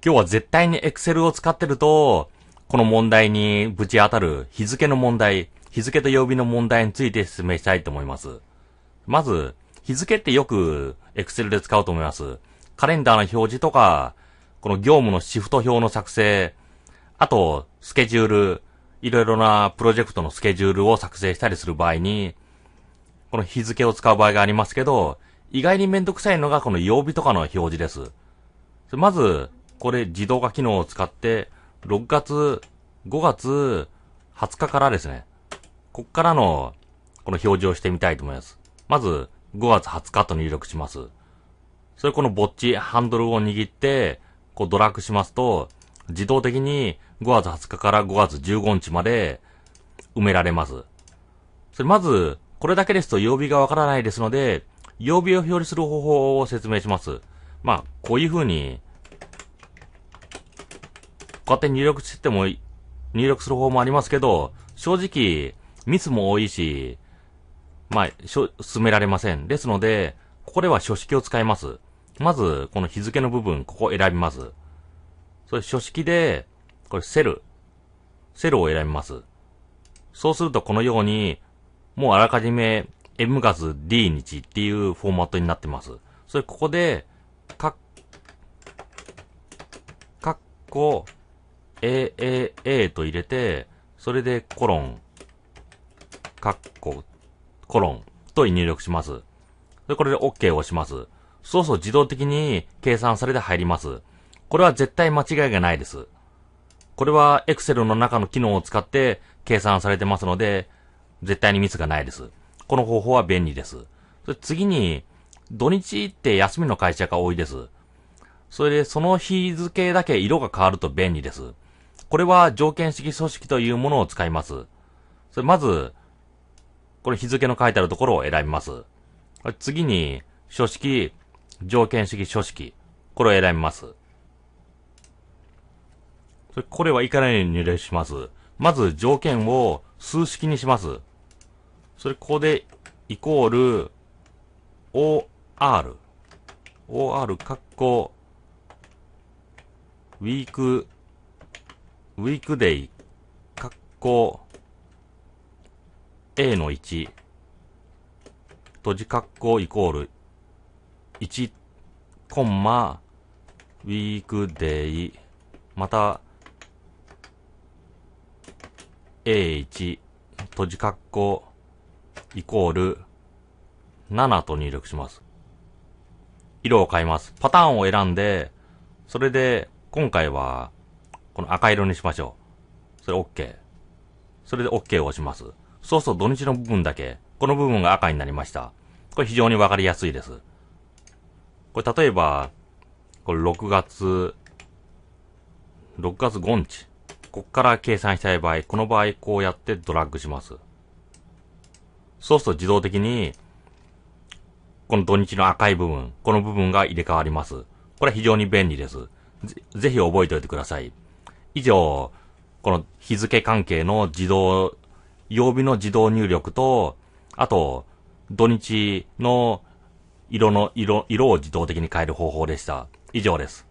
今日は絶対に Excel を使ってると、この問題にぶち当たる日付の問題、日付と曜日の問題について説明したいと思います。まず、日付ってよく Excel で使うと思います。カレンダーの表示とか、この業務のシフト表の作成、あと、スケジュール、いろいろなプロジェクトのスケジュールを作成したりする場合に、この日付を使う場合がありますけど、意外にめんどくさいのがこの曜日とかの表示です。まず、これ自動化機能を使って、6月、5月20日からですね、こっからの、この表示をしてみたいと思います。まず、5月20日と入力します。それこのぼっち、ハンドルを握って、こうドラッグしますと、自動的に5月20日から5月15日まで埋められます。それまず、これだけですと曜日がわからないですので、曜日を表示する方法を説明します。まあ、こういう風にこうやって入力しても、入力する方法もありますけど、正直、ミスも多いし、まあ、進められません。ですので、ここでは書式を使います。まず、この日付の部分、ここ選びます。それ書式で、これセル。セルを選びます。そうするとこのように、もうあらかじめ M 月 D 日っていうフォーマットになってます。それここで、かっ、かっこ、AAA と入れて、それでコロン、カッコ、コロンと入力します。で、これで OK を押します。そうそう自動的に計算されて入ります。これは絶対間違いがないです。これは Excel の中の機能を使って計算されてますので、絶対にミスがないです。この方法は便利です。次に、土日って休みの会社が多いです。それでその日付だけ色が変わると便利です。これは条件式組織というものを使います。それまず、これ日付の書いてあるところを選びます。次に、書式、条件式書式。これを選びます。それこれはいかないように入力します。まず条件を数式にします。それここで、イコール、OR。OR、カッコ、ウィークウィークデイ、括弧 A の1、閉じ括弧イコール1、コンマ、ウィークデイ、また、A1、閉じ括弧、イコール、7と入力します。色を変えます。パターンを選んで、それで、今回は、この赤色にしましょう。それ OK。それで OK を押します。そうすると土日の部分だけ、この部分が赤になりました。これ非常にわかりやすいです。これ例えば、これ6月、6月5日。こっから計算したい場合、この場合こうやってドラッグします。そうすると自動的に、この土日の赤い部分、この部分が入れ替わります。これは非常に便利です。ぜ、ぜひ覚えておいてください。以上、この日付関係の自動、曜日の自動入力と、あと、土日の色の色、色を自動的に変える方法でした。以上です。